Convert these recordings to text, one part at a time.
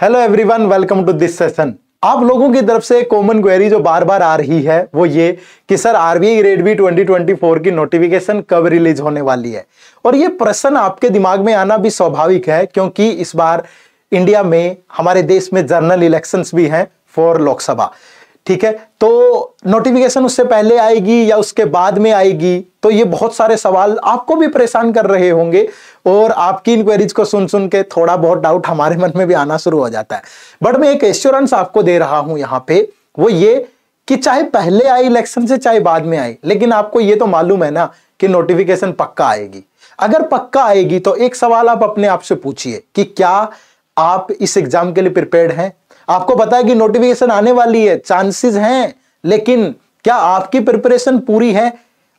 hello everyone welcome to this session आप लोगों की तरफ से कॉमन क्वेरी जो बार बार आ रही है वो ये कि सर आरबीआई रेट भी 2024 की नोटिफिकेशन कब रिलीज होने वाली है और ये प्रश्न आपके दिमाग में आना भी स्वाभाविक है क्योंकि इस बार इंडिया में हमारे देश में जर्नल इलेक्शंस भी हैं फॉर लोकसभा ठीक है तो नोटिफिकेशन उससे पहले आएगी या उसके बाद में आएगी तो ये बहुत सारे सवाल आपको भी परेशान कर रहे होंगे और आपकी इंक्वायरीज को सुन सुन के थोड़ा बहुत डाउट हमारे मन में भी आना शुरू हो जाता है बट मैं एक एश्योरेंस आपको दे रहा हूं यहां पे वो ये कि चाहे पहले आए इलेक्शन से चाहे बाद में आए लेकिन आपको ये तो मालूम है ना कि नोटिफिकेशन पक्का आएगी अगर पक्का आएगी तो एक सवाल आप अपने आप से पूछिए कि क्या आप इस एग्जाम के लिए प्रिपेयर्ड हैं आपको पता है कि नोटिफिकेशन आने वाली है चांसेस हैं लेकिन क्या आपकी प्रिपरेशन पूरी है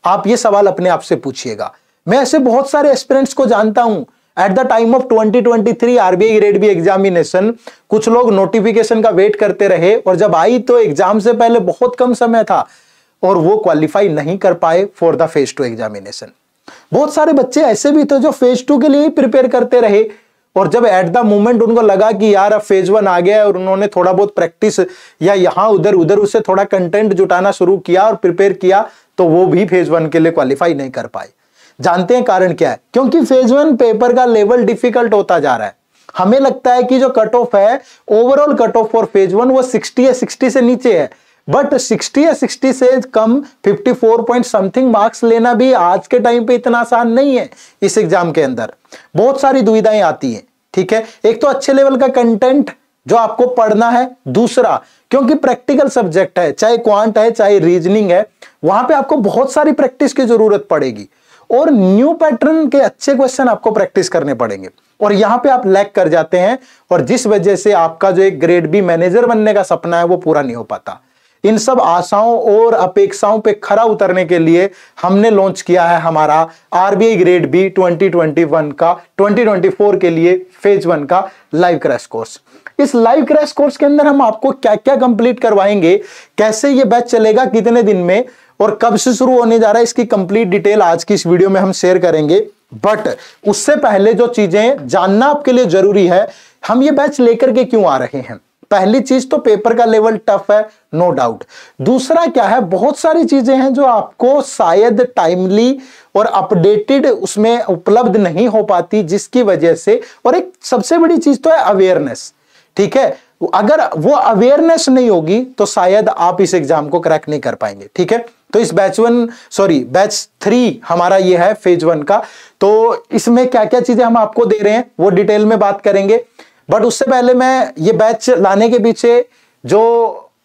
आप ये सवाल अपने आप से पूछिएगा मैं ऐसे बहुत सारे एक्सपीरियंट्स को जानता हूं at the time of 2023 RBI grade B examination कुछ लोग नोटिफिकेशन का वेट करते रहे और जब आई तो एग्जाम से पहले बहुत कम समय था और वो क्वालिफाई नहीं कर पाए for the phase two examination बहुत सारे बच्चे ऐसे भी थे जो फेज टू के लिए ही प्रिपेयर करते रहे और जब एट द मोमेंट उनको लगा कि यार अब फेज वन आ गया है और उन्होंने थोड़ा बहुत प्रैक्टिस या यहाँ उधर उधर उससे थोड़ा कंटेंट जुटाना शुरू किया और प्रिपेयर किया तो वो भी फेज वन के लिए क्वालिफाई नहीं कर पाए जानते हैं कारण क्या है क्योंकि फेज वन पेपर का लेवल डिफिकल्ट होता जा रहा है हमें लगता है कि जो कट ऑफ है overall cut off for phase one वो सिक्सटी या सिक्सटी से नीचे है बट 60 या 60 से कम 54 पॉइंट समथिंग मार्क्स लेना भी आज के टाइम पे इतना आसान नहीं है इस एग्जाम के अंदर बहुत सारी दुविधाएं आती हैं ठीक है एक तो अच्छे लेवल का कंटेंट जो आपको पढ़ना है दूसरा क्योंकि प्रैक्टिकल सब्जेक्ट है चाहे क्वांट है चाहे रीजनिंग है वहां पे आपको बहुत सारी प्रैक्टिस की जरूरत पड़ेगी और न्यू पैटर्न के अच्छे क्वेश्चन आपको प्रैक्टिस करने पड़ेंगे और यहां पे आप लैक कर जाते हैं और जिस वजह से आपका जो एक ग्रेड बी मैनेजर बनने का सपना है वो पूरा नहीं हो पाता इन सब आशाओं और अपेक्षाओं पे खरा उतरने के लिए हमने लॉन्च किया है हमारा आरबीआई ग्रेड बी 2021 का 2024 के लिए फेज वन का लाइव क्रैश कोर्स इस लाइव क्रैश कोर्स के अंदर हम आपको क्या क्या कंप्लीट करवाएंगे कैसे ये बैच चलेगा कितने दिन में और कब से शुरू होने जा रहा है इसकी कंप्लीट डिटेल आज की इस वीडियो में हम शेयर करेंगे बट उससे पहले जो चीजें जानना आपके लिए जरूरी है हम ये बैच लेकर के क्यों आ रहे हैं पहली चीज तो पेपर का लेवल टफ है नो no डाउट दूसरा क्या है बहुत सारी चीजें हैं जो आपको शायद टाइमली और अपडेटेड उसमें उपलब्ध नहीं हो पाती जिसकी वजह से और एक सबसे बड़ी चीज तो है अवेयरनेस ठीक है अगर वो अवेयरनेस नहीं होगी तो शायद आप इस एग्जाम को क्रैक नहीं कर पाएंगे ठीक है तो इस batch one sorry batch three हमारा ये है फेज वन का तो इसमें क्या क्या चीजें हम आपको दे रहे हैं वो डिटेल में बात करेंगे बट उससे पहले मैं ये बैच लाने के पीछे जो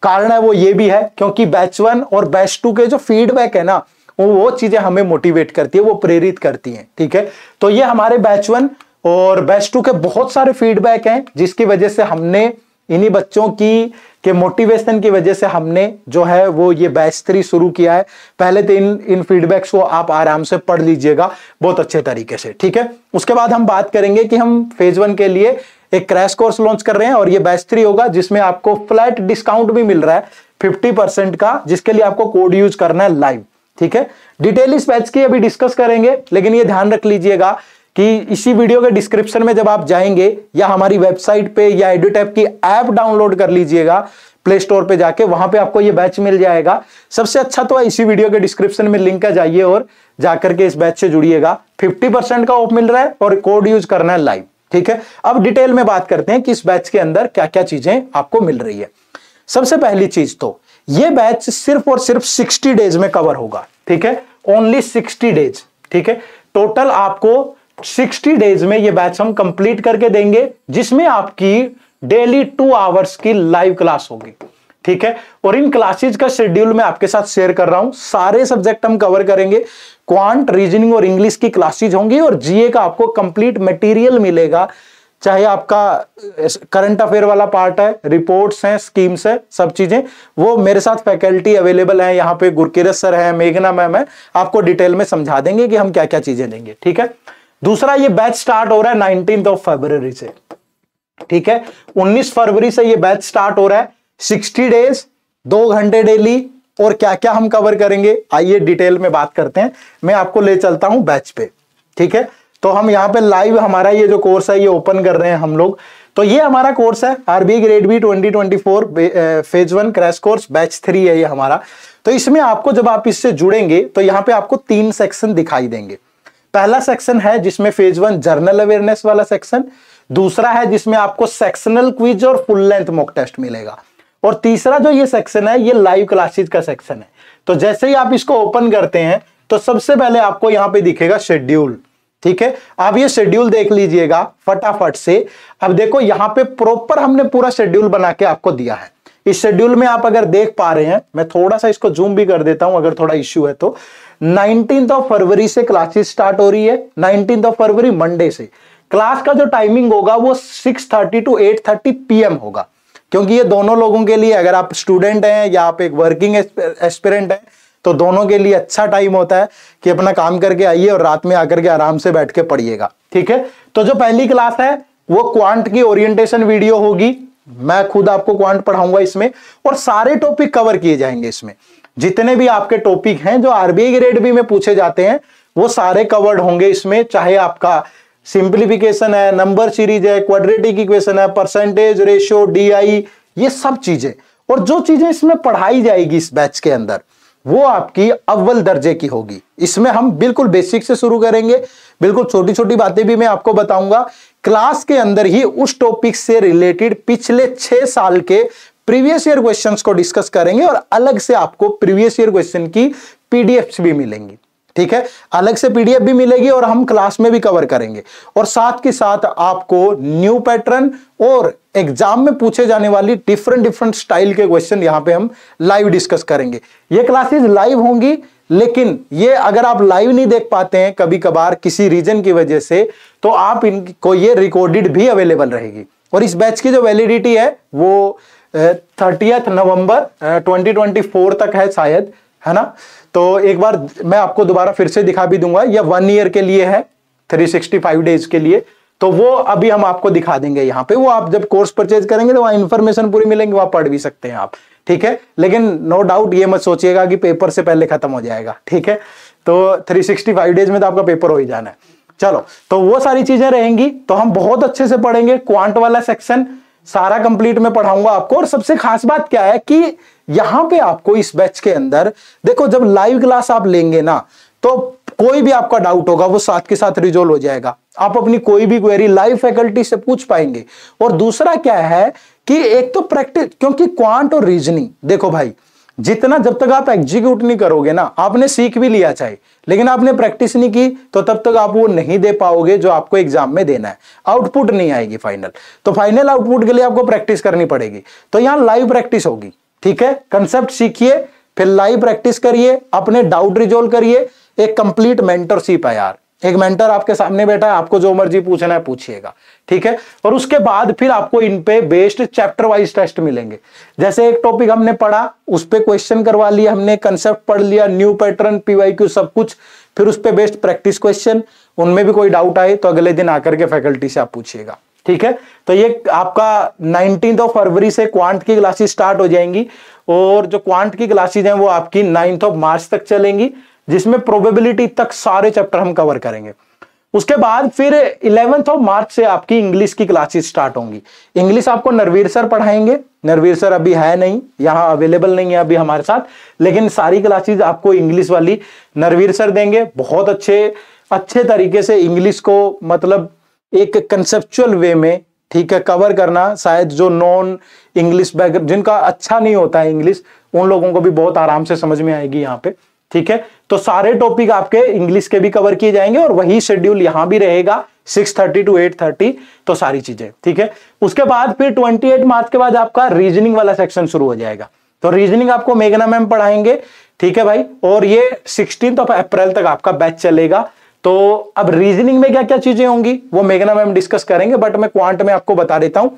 कारण है वो ये भी है क्योंकि बैच वन और बैच टू के जो फीडबैक है ना वो वो चीजें हमें मोटिवेट करती है वो प्रेरित करती हैं ठीक है तो ये हमारे बैच वन और बैच टू के बहुत सारे फीडबैक हैं जिसकी वजह से हमने इन्हीं बच्चों की के मोटिवेशन की वजह से हमने जो है वो ये बैच थ्री शुरू किया है पहले तो इन इन फीडबैक्स को आप आराम से पढ़ लीजिएगा बहुत अच्छे तरीके से ठीक है उसके बाद हम बात करेंगे कि हम फेज वन के लिए एक क्रैश कोर्स लॉन्च कर रहे हैं और ये बैच थ्री होगा जिसमें आपको फ्लैट डिस्काउंट भी मिल रहा है फिफ्टी परसेंट का जिसके लिए आपको कोड यूज करना है लाइव ठीक है डिटेल इस बैच की अभी डिस्कस करेंगे लेकिन ये ध्यान रख लीजिएगा कि इसी वीडियो के डिस्क्रिप्शन में जब आप जाएंगे या हमारी वेबसाइट पे या एडिटेप की ऐप डाउनलोड कर लीजिएगा प्ले स्टोर पे जाके वहां पे आपको ये बैच मिल जाएगा सबसे अच्छा तो इसी वीडियो के डिस्क्रिप्शन में लिंक है जाइए और जाकर के इस बैच से जुड़िएगा 50 परसेंट का ऑफ मिल रहा है और कोड यूज करना है लाइव ठीक है अब डिटेल में बात करते हैं कि इस बैच के अंदर क्या क्या चीजें आपको मिल रही है सबसे पहली चीज तो ये बैच सिर्फ और सिर्फ सिक्सटी डेज में कवर होगा ठीक है ओनली सिक्सटी डेज ठीक है टोटल आपको 60 डेज में ये बैच हम कंप्लीट करके देंगे जिसमें आपकी डेली टू आवर्स की लाइव क्लास होगी ठीक है और इन क्लासेज का शेड्यूल मैं आपके साथ शेयर कर रहा हूं सारे सब्जेक्ट हम कवर करेंगे क्वांट रीजनिंग और इंग्लिश की क्लासेज होंगी और जीए का आपको कंप्लीट मटेरियल मिलेगा चाहे आपका करंट अफेयर वाला पार्ट है रिपोर्ट्स हैं स्कीम्स हैं सब चीजें वो मेरे साथ फैकल्टी अवेलेबल है यहाँ पे गुरकिरत सर है मेघना मैम है आपको डिटेल में समझा देंगे कि हम क्या क्या चीजें देंगे ठीक है दूसरा ये बैच स्टार्ट हो रहा है नाइनटीन ऑफ फेबर से ठीक है 19 फरवरी से ये बैच स्टार्ट हो रहा है 60 डेज दो घंटे डेली और क्या क्या हम कवर करेंगे आइए डिटेल में बात करते हैं मैं आपको ले चलता हूं बैच पे ठीक है तो हम यहाँ पे लाइव हमारा ये जो कोर्स है ये ओपन कर रहे हैं हम लोग तो ये हमारा कोर्स है RB grade B 2024 phase one crash course batch three है ये हमारा तो इसमें आपको जब आप इससे जुड़ेंगे तो यहाँ पे आपको तीन सेक्शन दिखाई देंगे पहला सेक्शन है जिसमें फेज वन जर्नल अवेयरनेस वाला सेक्शन दूसरा है जिसमें आपको सेक्शनल क्विज और फुल लेंथ मॉक टेस्ट मिलेगा और तीसरा जो ये सेक्शन है ये लाइव क्लासेज का सेक्शन है तो जैसे ही आप इसको ओपन करते हैं तो सबसे पहले आपको यहाँ पे दिखेगा शेड्यूल ठीक है आप ये शेड्यूल देख लीजिएगा फटाफट से अब देखो यहाँ पे प्रॉपर हमने पूरा शेड्यूल बना के आपको दिया है इस शेड्यूल में आप अगर देख पा रहे हैं मैं थोड़ा सा इसको जूम भी कर देता हूं अगर थोड़ा इश्यू है तो नाइनटीन ऑफ फरवरी से क्लासेस स्टार्ट हो रही है नाइनटीन ऑफ फरवरी मंडे से क्लास का जो टाइमिंग होगा वो 6:30 टू एट 8:30 पीएम होगा क्योंकि ये दोनों लोगों के लिए अगर आप स्टूडेंट हैं या आप एक वर्किंग एस्पिरेंट हैं तो दोनों के लिए अच्छा टाइम होता है कि अपना काम करके आइए और रात में आकर के आराम से बैठ के पढ़िएगा ठीक है तो जो पहली क्लास है वो क्वांट की ओरिएंटेशन वीडियो होगी मैं खुद आपको क्वांट पढ़ाऊंगा इसमें और सारे टॉपिक कवर किए जाएंगे इसमें जितने भी आपके टॉपिक हैं जो आरबीआई ग्रेड बी में पूछे जाते हैं वो सारे कवर्ड होंगे इसमें चाहे आपका सिंप्लीफिकेशन है नंबर सीरीज है क्वाड्रेटिक इक्वेशन है परसेंटेज रेशियो डीआई ये सब चीजें और जो चीजें इसमें पढ़ाई जाएगी इस बैच के अंदर वो आपकी अव्वल दर्जे की होगी इसमें हम बिल्कुल बेसिक से शुरू करेंगे बिल्कुल छोटी छोटी बातें भी मैं आपको बताऊंगा क्लास के अंदर ही उस टॉपिक से रिलेटेड पिछले छह साल के प्रीवियस ईयर क्वेश्चंस को डिस्कस करेंगे और अलग से आपको प्रीवियस ईयर क्वेश्चन की पीडीएफ्स भी मिलेंगी ठीक है अलग से पीडीएफ भी मिलेगी और हम क्लास में भी कवर करेंगे और साथ के साथ आपको न्यू पैटर्न और एग्जाम में पूछे जाने वाली डिफरेंट डिफरेंट स्टाइल के क्वेश्चन यहां पे हम लाइव डिस्कस करेंगे ये क्लासेस लाइव होंगी लेकिन ये अगर आप लाइव नहीं देख पाते हैं कभी कभार किसी रीजन की वजह से तो आप इनको ये रिकॉर्डेड भी अवेलेबल रहेगी और इस बैच की जो वैलिडिटी है वो थर्टियथ नवंबर 2024 तक है शायद है ना तो एक बार मैं आपको दोबारा फिर से दिखा भी दूंगा यह वन ईयर के लिए है 365 डेज के लिए तो वो अभी हम आपको दिखा देंगे यहाँ पे वो आप जब कोर्स परचेज करेंगे तो वहां इन्फॉर्मेशन पूरी मिलेंगे वहां पढ़ भी सकते हैं आप ठीक है लेकिन नो डाउट ये मत सोचिएगा कि पेपर से पहले खत्म हो जाएगा ठीक है तो 365 डेज में तो आपका पेपर हो ही जाना है चलो तो वो सारी चीजें रहेंगी तो हम बहुत अच्छे से पढ़ेंगे क्वांट वाला सेक्शन सारा कंप्लीट में पढ़ाऊंगा आपको और सबसे खास बात क्या है कि यहां पे आपको इस बैच के अंदर देखो जब लाइव क्लास आप लेंगे ना तो कोई भी आपका डाउट होगा वो साथ के साथ रिजोल्व हो जाएगा आप अपनी कोई भी क्वेरी लाइव फैकल्टी से पूछ पाएंगे और दूसरा क्या है कि एक तो प्रैक्टिस क्योंकि क्वांट और रीजनिंग देखो भाई जितना जब तक आप एग्जीक्यूट नहीं करोगे ना आपने सीख भी लिया चाहिए लेकिन आपने प्रैक्टिस नहीं की तो तब तक आप वो नहीं दे पाओगे जो आपको एग्जाम में देना है आउटपुट नहीं आएगी फाइनल तो फाइनल आउटपुट के लिए आपको प्रैक्टिस करनी पड़ेगी तो यहाँ लाइव प्रैक्टिस होगी ठीक है कंसेप्ट सीखिए फिर लाइव प्रैक्टिस करिए अपने डाउट रिजोल्व करिए एक कंप्लीट मेंटरशिप है यार एक मेंटर आपके सामने बैठा है आपको जो मर्जी पूछना है पूछिएगा ठीक है और उसके बाद फिर आपको इन पे बेस्ड चैप्टर वाइज टेस्ट मिलेंगे जैसे एक टॉपिक हमने पढ़ा उस पर क्वेश्चन करवा लिया हमने कंसेप्ट पढ़ लिया न्यू पैटर्न पीवाईक्यू सब कुछ फिर उस पर बेस्ड प्रैक्टिस क्वेश्चन उनमें भी कोई डाउट आए तो अगले दिन आकर के फैकल्टी से आप पूछिएगा ठीक है तो ये आपका नाइनटीन ऑफ फरवरी से क्वांट की क्लासेस स्टार्ट हो जाएंगी और जो क्वांट की क्लासेज हैं वो आपकी नाइन्थ ऑफ मार्च तक चलेंगी जिसमें प्रोबेबिलिटी तक सारे चैप्टर हम कवर करेंगे उसके बाद फिर इलेवेंथ ऑफ मार्च से आपकी इंग्लिश की क्लासेस स्टार्ट होंगी इंग्लिश आपको नरवीर सर पढ़ाएंगे नरवीर सर अभी है नहीं यहाँ अवेलेबल नहीं है अभी हमारे साथ लेकिन सारी क्लासेस आपको इंग्लिश वाली नरवीर सर देंगे बहुत अच्छे अच्छे तरीके से इंग्लिश को मतलब एक कंसेप्चुअल वे में ठीक है कवर करना शायद जो नॉन इंग्लिश बैकग्राउंड जिनका अच्छा नहीं होता है इंग्लिश उन लोगों को भी बहुत आराम से समझ में आएगी यहाँ पे ठीक है तो सारे टॉपिक आपके इंग्लिश के भी कवर किए जाएंगे और वही शेड्यूल यहां भी रहेगा 6:30 टू एट थर्टी तो सारी चीजें ठीक है उसके बाद फिर 28 मार्च के बाद आपका रीजनिंग वाला सेक्शन शुरू हो जाएगा तो रीजनिंग आपको मेघना मैम पढ़ाएंगे ठीक है भाई और ये सिक्सटीन ऑफ अप्रैल तक आपका बैच चलेगा तो अब रीजनिंग में क्या क्या चीजें होंगी वो मेघना मैम डिस्कस करेंगे बट मैं क्वांट में आपको बता देता हूं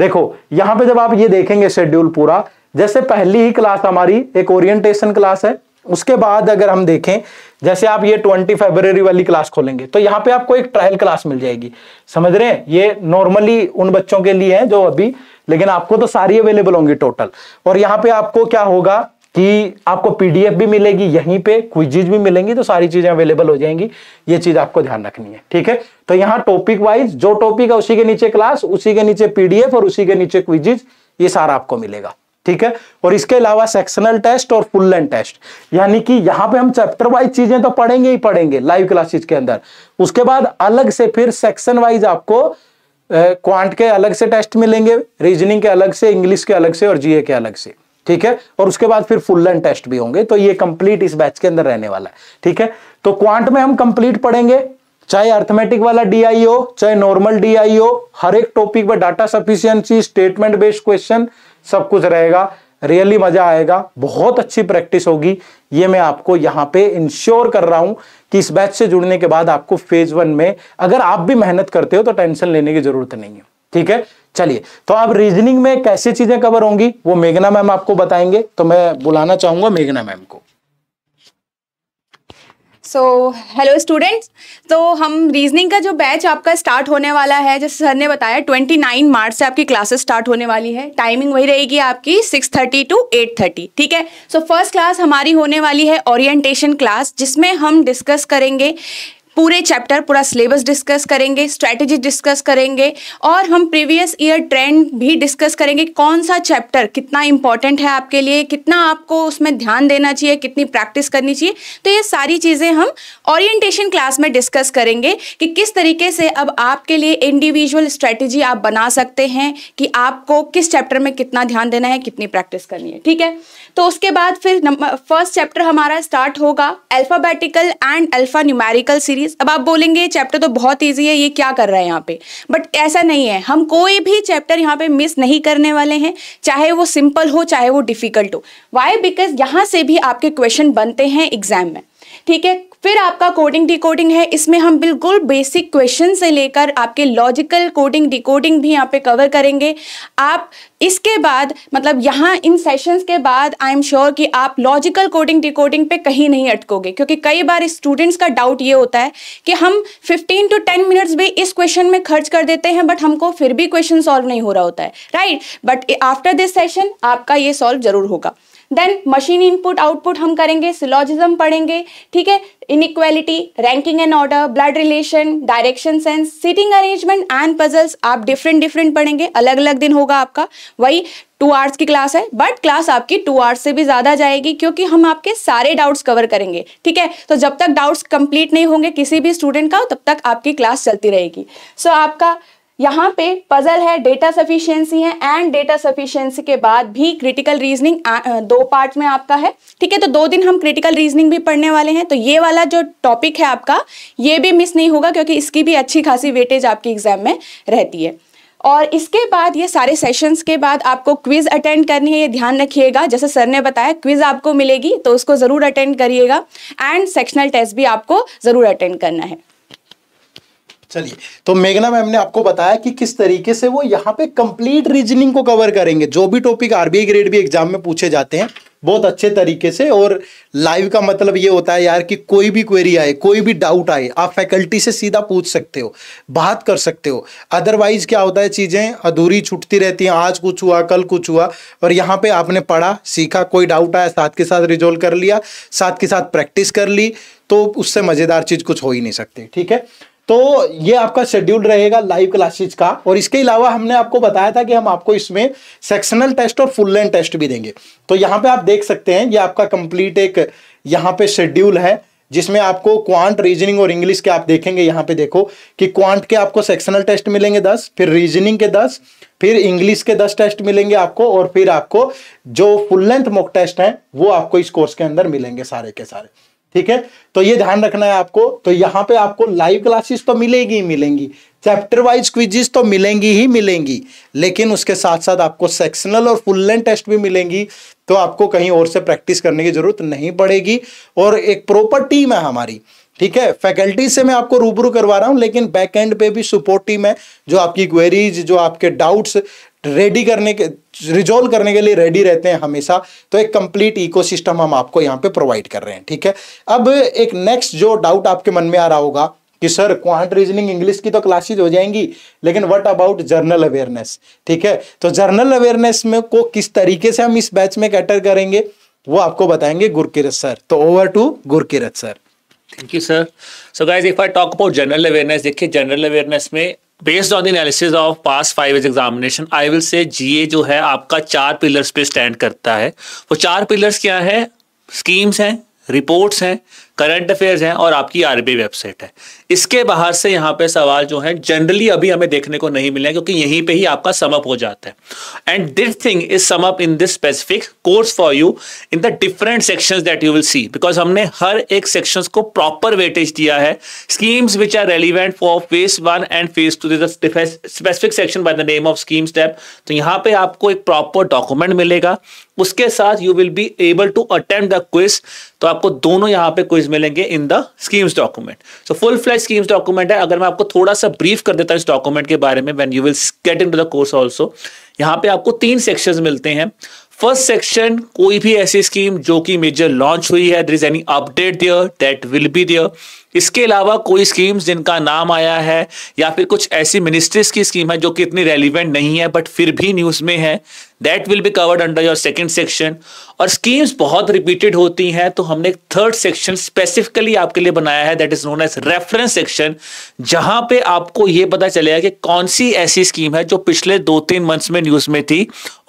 देखो यहां पे जब आप ये देखेंगे शेड्यूल पूरा जैसे पहली ही क्लास हमारी एक ओरिएंटेशन क्लास है उसके बाद अगर हम देखें जैसे आप ये ट्वेंटी फेबररी वाली क्लास खोलेंगे तो यहाँ पे आपको एक ट्रायल क्लास मिल जाएगी समझ रहे हैं ये नॉर्मली उन बच्चों के लिए है जो अभी लेकिन आपको तो सारी अवेलेबल होंगी टोटल और यहाँ पे आपको क्या होगा कि आपको पीडीएफ भी मिलेगी यहीं पे क्विजीज भी मिलेंगी तो सारी चीजें अवेलेबल हो जाएंगी ये चीज आपको ध्यान रखनी है ठीक है तो यहाँ टॉपिक वाइज जो टॉपिक है उसी के नीचे क्लास उसी के नीचे पीडीएफ और उसी के नीचे क्विजीज ये सारा आपको मिलेगा ठीक है और इसके अलावा सेक्शनल टेस्ट और फुल लेंथ टेस्ट यानी कि यहाँ पे हम चैप्टर वाइज चीजें तो पढ़ेंगे ही पढ़ेंगे लाइव क्लासेस के अंदर उसके बाद अलग से फिर सेक्शन वाइज आपको क्वांट के अलग से टेस्ट मिलेंगे रीजनिंग के अलग से इंग्लिश के अलग से और जीए के अलग से ठीक है और उसके बाद फिर फुल लेंथ टेस्ट भी होंगे तो ये कंप्लीट इस बैच के अंदर रहने वाला है ठीक है तो क्वांट में हम कंप्लीट पढ़ेंगे चाहे अर्थमेटिक वाला डीआईओ चाहे नॉर्मल डीआईओ हर एक टॉपिक पर data sufficiency statement based question सब कुछ रहेगा रियली मजा आएगा बहुत अच्छी प्रैक्टिस होगी ये मैं आपको यहाँ पे इंश्योर कर रहा हूं कि इस बैच से जुड़ने के बाद आपको फेज वन में अगर आप भी मेहनत करते हो तो टेंशन लेने की जरूरत नहीं है ठीक है चलिए तो अब रीजनिंग में कैसे चीजें कवर होंगी वो मेघना मैम आपको बताएंगे तो मैं बुलाना चाहूंगा मेघना मैम को सो हेलो स्टूडेंट्स तो हम रीजनिंग का जो बैच आपका स्टार्ट होने वाला है जैसे सर ने बताया 29 मार्च से आपकी क्लासेस स्टार्ट होने वाली है टाइमिंग वही रहेगी आपकी 6:30 टू थर्टी ठीक है सो फर्स्ट क्लास हमारी होने वाली है ओरिएंटेशन क्लास जिसमें हम डिस्कस करेंगे पूरे चैप्टर पूरा सिलेबस डिस्कस करेंगे स्ट्रैटेजी डिस्कस करेंगे और हम प्रीवियस ईयर ट्रेंड भी डिस्कस करेंगे कौन सा चैप्टर कितना इंपॉर्टेंट है आपके लिए कितना आपको उसमें ध्यान देना चाहिए कितनी प्रैक्टिस करनी चाहिए तो ये सारी चीज़ें हम ओरिएंटेशन क्लास में डिस्कस करेंगे कि किस तरीके से अब आपके लिए इंडिविजुअल स्ट्रैटेजी आप बना सकते हैं कि आपको किस चैप्टर में कितना ध्यान देना है कितनी प्रैक्टिस करनी है ठीक है तो उसके बाद फिर फर्स्ट चैप्टर हमारा स्टार्ट होगा alphabetical and alpha numerical series series अब आप बोलेंगे चैप्टर तो बहुत ईजी है ये क्या कर रहा है यहाँ पे बट ऐसा नहीं है हम कोई भी चैप्टर यहाँ पे मिस नहीं करने वाले हैं चाहे वो सिंपल हो चाहे वो डिफिकल्ट हो वाई बिकॉज यहाँ से भी आपके क्वेश्चन बनते हैं एग्जाम में ठीक है फिर आपका कोडिंग डिकोडिंग है इसमें हम बिल्कुल बेसिक क्वेश्चन से लेकर आपके लॉजिकल कोडिंग डिकोडिंग भी यहाँ पे कवर करेंगे आप इसके बाद मतलब यहाँ इन सेशंस के बाद आई एम श्योर कि आप लॉजिकल कोडिंग डिकोडिंग पे कहीं नहीं अटकोगे क्योंकि कई बार स्टूडेंट्स का डाउट ये होता है कि हम 15 टू 10 मिनट्स भी इस क्वेश्चन में खर्च कर देते हैं बट हमको फिर भी क्वेश्चन सॉल्व नहीं हो रहा होता है right but after this session आपका ये सॉल्व जरूर होगा देन मशीन इनपुट आउटपुट हम करेंगे सिलॉजिज्म पढ़ेंगे ठीक है inequality ranking and order blood relation direction sense seating arrangement and puzzles आप डिफरेंट डिफरेंट पढ़ेंगे अलग अलग दिन होगा आपका वही टू आवर्स की क्लास है बट क्लास आपकी टू आवर्स से भी ज़्यादा जाएगी क्योंकि हम आपके सारे डाउट्स कवर करेंगे ठीक है तो जब तक डाउट्स कंप्लीट नहीं होंगे किसी भी स्टूडेंट का तब तक आपकी क्लास चलती रहेगी सो so, आपका यहाँ पे पजल है डेटा सफिशियंसी है एंड डेटा सफिशियंसी के बाद भी क्रिटिकल रीजनिंग दो पार्ट में आपका है ठीक है तो दो दिन हम क्रिटिकल रीजनिंग भी पढ़ने वाले हैं तो ये वाला जो टॉपिक है आपका ये भी मिस नहीं होगा क्योंकि इसकी भी अच्छी खासी वेटेज आपकी एग्जाम में रहती है और इसके बाद ये सारे सेशंस के बाद आपको क्विज अटेंड करनी है ये ध्यान रखिएगा जैसे सर ने बताया क्विज आपको मिलेगी तो उसको ज़रूर अटेंड करिएगा एंड सेक्शनल टेस्ट भी आपको ज़रूर अटेंड करना है चलिए तो मेघना मैम ने आपको बताया कि किस तरीके से वो यहाँ पे कंप्लीट रीजनिंग को कवर करेंगे जो भी topic RBI grade B exam में पूछे जाते हैं बहुत अच्छे तरीके से और लाइव का मतलब ये होता है यार कि कोई भी क्वेरी आए कोई भी डाउट आए आप फैकल्टी से सीधा पूछ सकते हो बात कर सकते हो अदरवाइज क्या होता है चीज़ें अधूरी छूटती रहती हैं आज कुछ हुआ कल कुछ हुआ और यहाँ पे आपने पढ़ा सीखा कोई डाउट आया साथ के साथ रिजोल्व कर लिया साथ के साथ प्रैक्टिस कर ली तो उससे मज़ेदार चीज़ कुछ हो ही नहीं सकती ठीक है तो ये आपका शेड्यूल रहेगा लाइव क्लासेज का और इसके अलावा हमने आपको बताया था कि हम आपको इसमें सेक्शनल टेस्ट और फुल लेंथ टेस्ट भी देंगे तो यहाँ पे आप देख सकते हैं ये आपका कंप्लीट एक यहाँ पे शेड्यूल है जिसमें आपको क्वांट रीजनिंग और इंग्लिश के आप देखेंगे यहाँ पे देखो कि क्वांट के आपको सेक्शनल टेस्ट मिलेंगे दस फिर रीजनिंग के दस फिर इंग्लिश के दस टेस्ट मिलेंगे आपको और फिर आपको जो फुल लेंथ मॉक टेस्ट हैं वो आपको इस कोर्स के अंदर मिलेंगे सारे के सारे ठीक है तो ये ध्यान रखना है आपको तो यहाँ पे आपको लाइव क्लासेस तो मिलेगी ही मिलेंगी चैप्टर वाइज क्विजेस तो मिलेंगी ही मिलेंगी लेकिन उसके साथ साथ आपको सेक्शनल और फुल लेंथ टेस्ट भी मिलेंगी तो आपको कहीं और से प्रैक्टिस करने की जरूरत नहीं पड़ेगी और एक प्रॉपर टीम है हमारी ठीक है फैकल्टी से मैं आपको रूबरू करवा रहा हूँ लेकिन बैक एंड पे भी सपोर्ट टीम है जो आपकी क्वेरीज जो आपके डाउट्स रेडी करने के रिजोल्व करने के लिए रेडी रहते हैं हमेशा तो एक कंप्लीट इकोसिस्टम हम आपको यहाँ पे प्रोवाइड कर रहे हैं ठीक है अब एक नेक्स्ट जो डाउट आपके मन में आ रहा होगा कि सर क्वांट रीजनिंग इंग्लिश की तो क्लासेज हो जाएंगी लेकिन व्हाट अबाउट जर्नल अवेयरनेस ठीक है तो जर्नल अवेयरनेस में को किस तरीके से हम इस बैच में कैटर करेंगे वो आपको बताएंगे गुरकिरत सर तो over to Gurkirat sir thank you sir so guys if I talk about general awareness देखिए जनरल अवेयरनेस में based on analysis of past five years examination I will say GA जो है आपका चार पिलर्स पे स्टैंड करता है वो चार पिलर्स क्या है स्कीम्स हैं रिपोर्ट्स हैं करंट अफेयर्स हैं और आपकी आरबी वेबसाइट है इसके बाहर से यहाँ पे सवाल जो है जनरली अभी हमें देखने को नहीं मिले क्योंकि यहीं पे ही आपका समअप हो जाता है and this thing is sum up in this specific course for you in the different section that you will see because हमने हर एक सेक्शन को प्रॉपर वेटेज दिया है schemes which are relevant for phase one and phase two specific section by the name of scheme step तो यहाँ पे आपको एक प्रॉपर डॉक्यूमेंट मिलेगा उसके साथ you will be able to attempt the quiz तो आपको दोनों यहाँ पे क्विज टॉपिक्स मिलेंगे in the schemes document so full flash schemes document है अगर मैं आपको थोड़ा सा ब्रीफ कर देता हूं इस डॉक्यूमेंट के बारे में when you will get in the course also यहां पे आपको तीन सेक्शन मिलते हैं फर्स्ट सेक्शन कोई भी ऐसी स्कीम जो कि मेजर लॉन्च हुई है there is any update there that will be there इसके अलावा कोई स्कीम्स जिनका नाम आया है या फिर कुछ ऐसी मिनिस्ट्रीज की स्कीम है जो कि इतनी रेलिवेंट नहीं है बट फिर भी न्यूज़ में है that will be covered under your second section और स्कीम्स बहुत रिपीटेड होती हैं तो हमने एक थर्ड सेक्शन स्पेसिफिकली आपके लिए बनाया है that is known as reference section जहां पे आपको ये पता चलेगा कि कौन सी ऐसी स्कीम है जो पिछले दो तीन मंथ्स में न्यूज में थी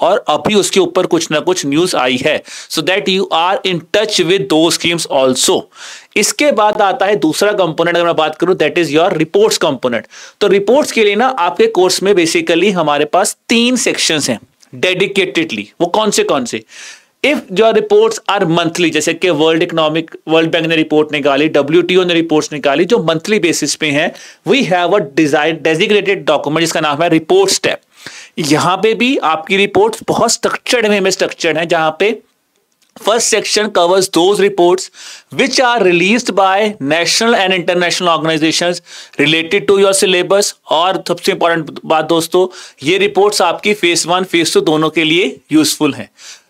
और अभी उसके ऊपर कुछ ना कुछ न्यूज आई है so that you are in touch with those schemes also इसके बाद आता है दूसरा कंपोनेंट अगर मैं बात करूं that is your reports component तो रिपोर्ट्स के लिए ना आपके कोर्स में बेसिकली हमारे पास तीन सेक्शन हैं डेडिकेटेडली वो कौन से कौन से if your reports are monthly जैसे कि वर्ल्ड इकोनॉमिक वर्ल्ड बैंक ने रिपोर्ट निकाली डब्ल्यू ने रिपोर्ट निकाली जो मंथली बेसिस पे है we have a desire designated document जिसका नाम है रिपोर्ट स्टेप यहां पे भी आपकी रिपोर्ट्स बहुत स्ट्रक्चर्ड में स्ट्रक्चर्ड है जहां पे First section covers those reports which are released by national and international organizations related to your syllabus और सबसे important बात दोस्तों ये reports आपकी phase वन phase टू दोनों के लिए useful हैं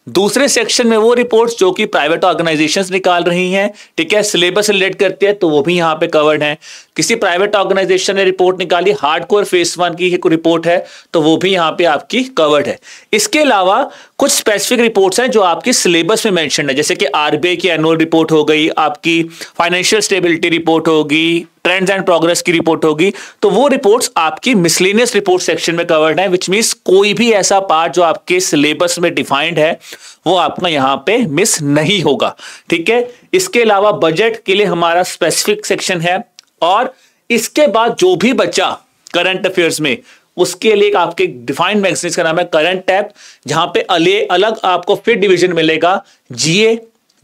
दूसरे सेक्शन में वो रिपोर्ट्स जो कि प्राइवेट ऑर्गेनाइजेशंस निकाल रही हैं ठीक है सिलेबस रिलेट करती है तो वो भी यहाँ पे कवर्ड है किसी प्राइवेट ऑर्गेनाइजेशन ने रिपोर्ट निकाली हार्ड कोर फेस वन की एक रिपोर्ट है तो वो भी यहाँ पे आपकी कवर्ड है इसके अलावा कुछ स्पेसिफिक रिपोर्ट्स हैं जो आपकी सिलेबस में मैंशन है जैसे कि आरबीआई की एनुअल रिपोर्ट हो गई आपकी फाइनेंशियल स्टेबिलिटी रिपोर्ट होगी ट्रेंड्स एंड प्रोग्रेस की रिपोर्ट होगी तो वो रिपोर्ट्स आपकी मिसलेनियस रिपोर्ट सेक्शन में कवर्ड है विच मीन्स कोई भी ऐसा पार्ट जो आपके सिलेबस में डिफाइंड है वो आपका यहाँ पे मिस नहीं होगा ठीक है इसके अलावा बजट के लिए हमारा स्पेसिफिक सेक्शन है और इसके बाद जो भी बच्चा करंट अफेयर्स में उसके लिए आपके डिफाइंड मैगजीन का नाम है करंट टैप जहां पे अलग आपको फिर डिवीजन मिलेगा जीए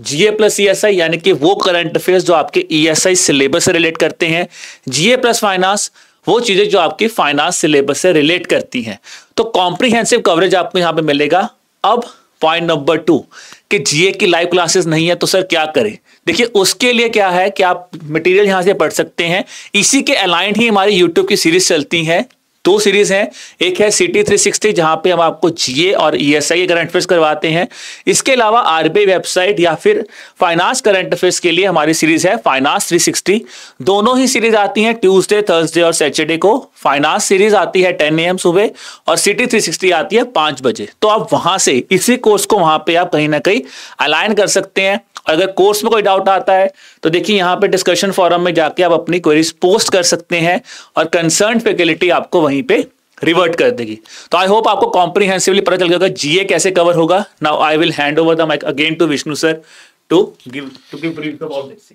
जीए प्लस ईएसआई यानी कि वो करंट अफेयर्स जो आपके ईएसआई e सिलेबस से रिलेट करते हैं जीए प्लस फाइनेंस वो चीजें जो आपकी फाइनेंस सिलेबस से रिलेट करती हैं तो कॉम्प्रिहेंसिव कवरेज आपको यहां पे मिलेगा अब पॉइंट नंबर टू कि जीए की लाइव क्लासेस नहीं है तो सर क्या करें देखिए उसके लिए क्या है कि आप मटेरियल यहां से पढ़ सकते हैं इसी के अलाइंट ही हमारी यूट्यूब की सीरीज चलती है दो सीरीज हैं एक है सी टी थ्री सिक्सटी जहां पर हम आपको जीए और E S I current affairs करवाते हैं इसके अलावा आरबीआई वेबसाइट या फिर फाइनेंस करंट अफेयर्स के लिए हमारी सीरीज है फाइनेंस थ्री सिक्सटी दोनों ही सीरीज आती हैं ट्यूसडे थर्सडे और सैटरडे को फाइनेंस सीरीज आती है टेन ए सुबह और सी टी थ्री सिक्सटी आती है पांच बजे तो आप वहां से इसी कोर्स को वहां पर आप कहीं ना कहीं अलाइन कर सकते हैं अगर कोर्स में कोई डाउट आता है तो देखिए यहाँ पे डिस्कशन फोरम में जाके आप अपनी क्वेरीज पोस्ट कर सकते हैं और कंसर्न फैकल्टी आपको वहीं पे रिवर्ट कर देगी तो आई होप आपको कॉम्प्रीहेंसिवली पता चल गया होगा जीए कैसे कवर होगा now I will hand over the mic again to Vishnu sir to give to give brief about this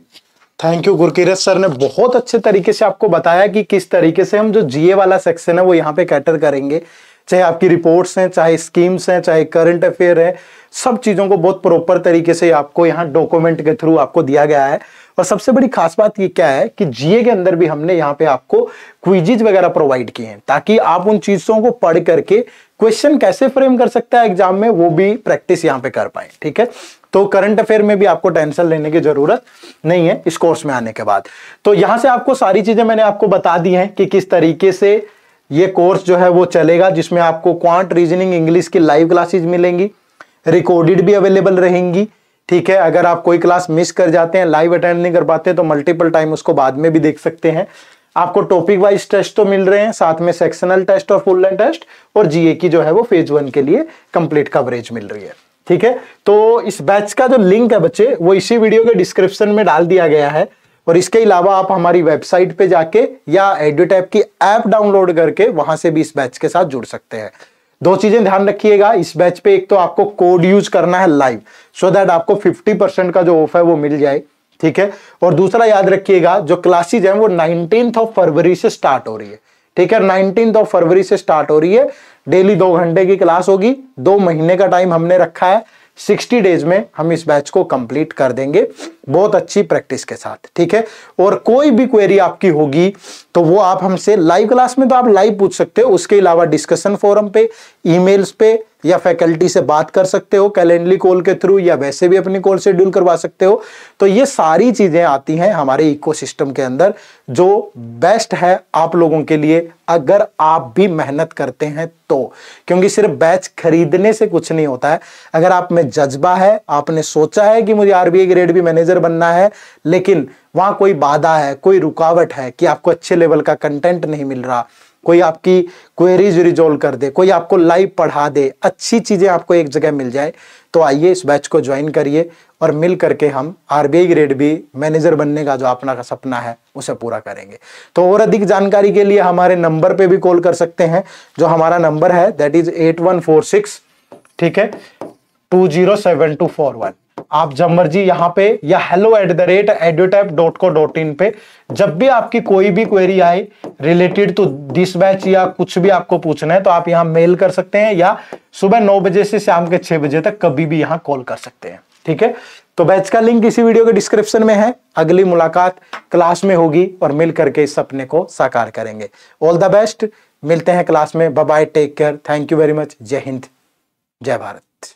thank you Gurkirat sir ने बहुत अच्छे तरीके से आपको बताया कि किस तरीके से हम जो जीए वाला सेक्शन है वो यहाँ पे कैटर करेंगे चाहे आपकी रिपोर्ट्स हैं चाहे स्कीम्स हैं चाहे करंट अफेयर है सब चीज़ों को बहुत प्रॉपर तरीके से आपको यहाँ डॉक्यूमेंट के थ्रू आपको दिया गया है और सबसे बड़ी खास बात ये क्या है कि जीए के अंदर भी हमने यहाँ पे आपको क्विजीज वगैरह प्रोवाइड किए हैं ताकि आप उन चीजों को पढ़ करके क्वेश्चन कैसे फ्रेम कर सकता है एग्जाम में वो भी प्रैक्टिस यहाँ पे कर पाए ठीक है तो करंट अफेयर में भी आपको टेंशन लेने की जरूरत नहीं है इस कोर्स में आने के बाद तो यहां से आपको सारी चीजें मैंने आपको बता दी हैं कि किस तरीके से ये कोर्स जो है वो चलेगा जिसमें आपको क्वांट रीजनिंग इंग्लिश की लाइव क्लासेज मिलेंगी रिकॉर्डेड भी अवेलेबल रहेंगी ठीक है अगर आप कोई क्लास मिस कर जाते हैं लाइव अटेंड नहीं कर पाते तो मल्टीपल टाइम उसको बाद में भी देख सकते हैं आपको टॉपिक वाइज टेस्ट तो मिल रहे हैं साथ में सेक्शनल टेस्ट और फुल लाइन टेस्ट और जीए की जो है वो फेज वन के लिए कंप्लीट कवरेज मिल रही है ठीक है तो इस बैच का जो लिंक है बच्चे वो इसी वीडियो के डिस्क्रिप्शन में डाल दिया गया है और इसके अलावा आप हमारी वेबसाइट पे जाके या एडुटैप की ऐप डाउनलोड करके वहां से भी इस बैच के साथ जुड़ सकते हैं दो चीजें ध्यान रखिएगा इस बैच पे एक तो आपको कोड यूज करना है लाइव सो दैट आपको 50 परसेंट का जो ऑफ है वो मिल जाए ठीक है और दूसरा याद रखिएगा जो क्लासेज है वो नाइनटीन ऑफ फरवरी से स्टार्ट हो रही है ठीक है नाइनटीन ऑफ फरवरी से स्टार्ट हो रही है डेली दो घंटे की क्लास होगी दो महीने का टाइम हमने रखा है 60 डेज में हम इस बैच को कंप्लीट कर देंगे बहुत अच्छी प्रैक्टिस के साथ ठीक है और कोई भी क्वेरी आपकी होगी तो वो आप हमसे लाइव क्लास में तो आप लाइव पूछ सकते हो उसके अलावा डिस्कशन फोरम पे ईमेल्स पे या फैकल्टी से बात कर सकते हो कैलेंडली कॉल के थ्रू या वैसे भी अपनी कॉल शेड्यूल करवा सकते हो तो ये सारी चीज़ें आती हैं हमारे इकोसिस्टम के अंदर जो बेस्ट है आप लोगों के लिए अगर आप भी मेहनत करते हैं तो क्योंकि सिर्फ बैच खरीदने से कुछ नहीं होता है अगर आप में जज्बा है आपने सोचा है कि मुझे आरबीआई ग्रेड भी मैनेजर बनना है लेकिन वहां कोई बाधा है कोई रुकावट है कि आपको अच्छे लेवल का कंटेंट नहीं मिल रहा कोई आपकी क्वेरीज रिजोल्व कर दे कोई आपको लाइव पढ़ा दे अच्छी चीज़ें आपको एक जगह मिल जाए तो आइए इस बैच को ज्वाइन करिए और मिल करके हम आर ग्रेड बी मैनेजर बनने का जो अपना का सपना है उसे पूरा करेंगे तो और अधिक जानकारी के लिए हमारे नंबर पे भी कॉल कर सकते हैं जो हमारा नंबर है that is eight one four six ठीक है two zero seven two four one आप जब मर्जी यहाँ पे या हेलो एट द रेट एडोटैप डॉट को डॉट इन पे जब भी आपकी कोई भी क्वेरी आए रिलेटेड टू दिस बैच या कुछ भी आपको पूछना है तो आप यहाँ मेल कर सकते हैं या सुबह नौ बजे से शाम के छह बजे तक कभी भी यहाँ कॉल कर सकते हैं ठीक है तो बैच का लिंक इसी वीडियो के डिस्क्रिप्शन में है अगली मुलाकात क्लास में होगी और मिल करके इस सपने को साकार करेंगे ऑल द बेस्ट मिलते हैं क्लास में bye take care thank you very much जय हिंद जय भारत